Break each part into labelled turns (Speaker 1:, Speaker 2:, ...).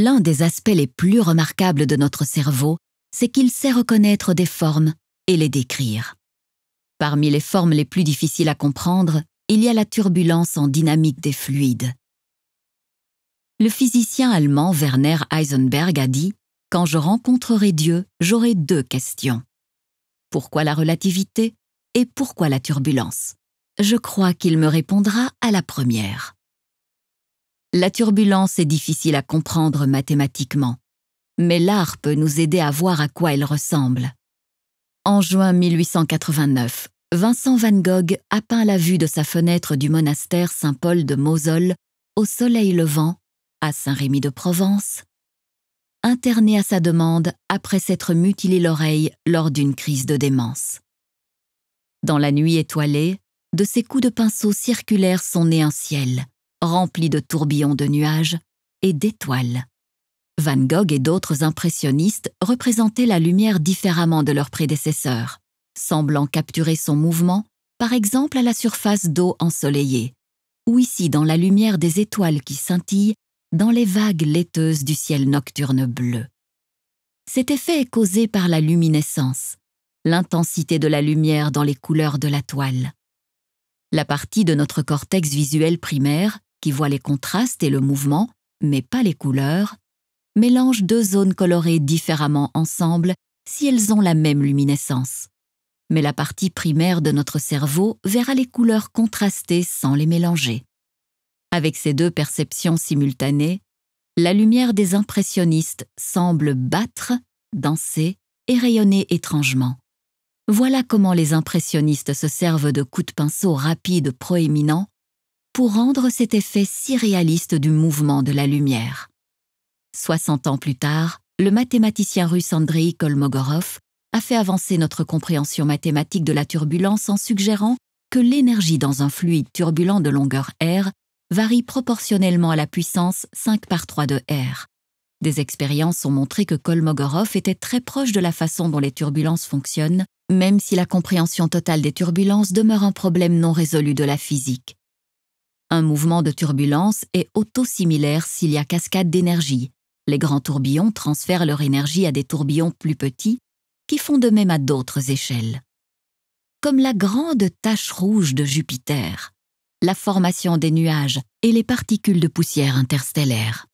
Speaker 1: l'un des aspects les plus remarquables de notre cerveau, c'est qu'il sait reconnaître des formes et les décrire. Parmi les formes les plus difficiles à comprendre, il y a la turbulence en dynamique des fluides. Le physicien allemand Werner Heisenberg a dit ⁇ Quand je rencontrerai Dieu, j'aurai deux questions. Pourquoi la relativité et pourquoi la turbulence ?⁇ Je crois qu'il me répondra à la première. La turbulence est difficile à comprendre mathématiquement, mais l'art peut nous aider à voir à quoi elle ressemble. En juin 1889, Vincent van Gogh a peint la vue de sa fenêtre du monastère Saint-Paul de Mosol au soleil levant, à Saint-Rémy-de-Provence, interné à sa demande après s'être mutilé l'oreille lors d'une crise de démence. Dans la nuit étoilée, de ses coups de pinceau circulaires sont nés un ciel, rempli de tourbillons de nuages et d'étoiles. Van Gogh et d'autres impressionnistes représentaient la lumière différemment de leurs prédécesseurs, semblant capturer son mouvement, par exemple à la surface d'eau ensoleillée, ou ici dans la lumière des étoiles qui scintillent dans les vagues laiteuses du ciel nocturne bleu. Cet effet est causé par la luminescence, l'intensité de la lumière dans les couleurs de la toile. La partie de notre cortex visuel primaire, qui voit les contrastes et le mouvement, mais pas les couleurs, mélange deux zones colorées différemment ensemble si elles ont la même luminescence. Mais la partie primaire de notre cerveau verra les couleurs contrastées sans les mélanger. Avec ces deux perceptions simultanées, la lumière des impressionnistes semble battre, danser et rayonner étrangement. Voilà comment les impressionnistes se servent de coups de pinceau rapides proéminents pour rendre cet effet si réaliste du mouvement de la lumière. 60 ans plus tard, le mathématicien russe Andrei Kolmogorov a fait avancer notre compréhension mathématique de la turbulence en suggérant que l'énergie dans un fluide turbulent de longueur R varie proportionnellement à la puissance 5 par 3 de R. Des expériences ont montré que Kolmogorov était très proche de la façon dont les turbulences fonctionnent, même si la compréhension totale des turbulences demeure un problème non résolu de la physique. Un mouvement de turbulence est autosimilaire s'il y a cascade d'énergie. Les grands tourbillons transfèrent leur énergie à des tourbillons plus petits qui font de même à d'autres échelles. Comme la grande tache rouge de Jupiter, la formation des nuages et les particules de poussière interstellaire.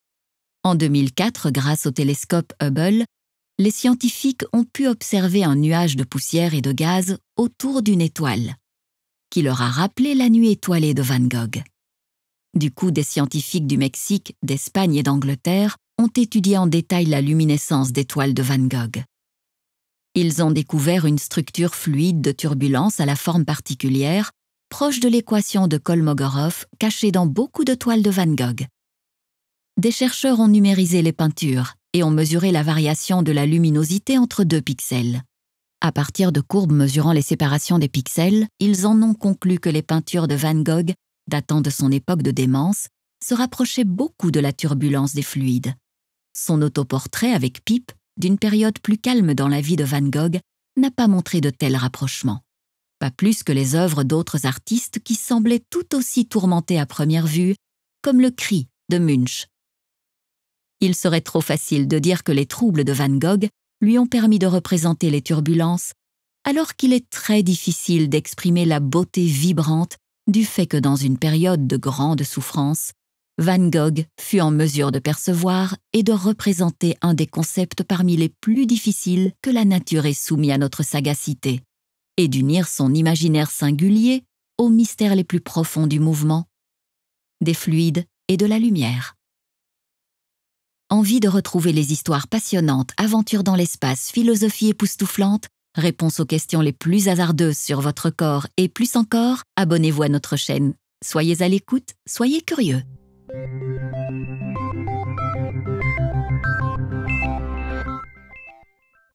Speaker 1: En 2004, grâce au télescope Hubble, les scientifiques ont pu observer un nuage de poussière et de gaz autour d'une étoile, qui leur a rappelé la nuit étoilée de Van Gogh. Du coup, des scientifiques du Mexique, d'Espagne et d'Angleterre ont étudié en détail la luminescence des toiles de Van Gogh. Ils ont découvert une structure fluide de turbulence à la forme particulière, proche de l'équation de Kolmogorov cachée dans beaucoup de toiles de Van Gogh. Des chercheurs ont numérisé les peintures et ont mesuré la variation de la luminosité entre deux pixels. À partir de courbes mesurant les séparations des pixels, ils en ont conclu que les peintures de Van Gogh datant de son époque de démence, se rapprochait beaucoup de la turbulence des fluides. Son autoportrait avec Pipe, d'une période plus calme dans la vie de Van Gogh, n'a pas montré de tel rapprochement. Pas plus que les œuvres d'autres artistes qui semblaient tout aussi tourmentés à première vue, comme le cri de Munch. Il serait trop facile de dire que les troubles de Van Gogh lui ont permis de représenter les turbulences, alors qu'il est très difficile d'exprimer la beauté vibrante du fait que dans une période de grande souffrance, Van Gogh fut en mesure de percevoir et de représenter un des concepts parmi les plus difficiles que la nature ait soumis à notre sagacité, et d'unir son imaginaire singulier aux mystères les plus profonds du mouvement, des fluides et de la lumière. Envie de retrouver les histoires passionnantes, aventures dans l'espace, philosophie époustouflante, Réponse aux questions les plus hasardeuses sur votre corps et plus encore, abonnez-vous à notre chaîne. Soyez à l'écoute, soyez curieux.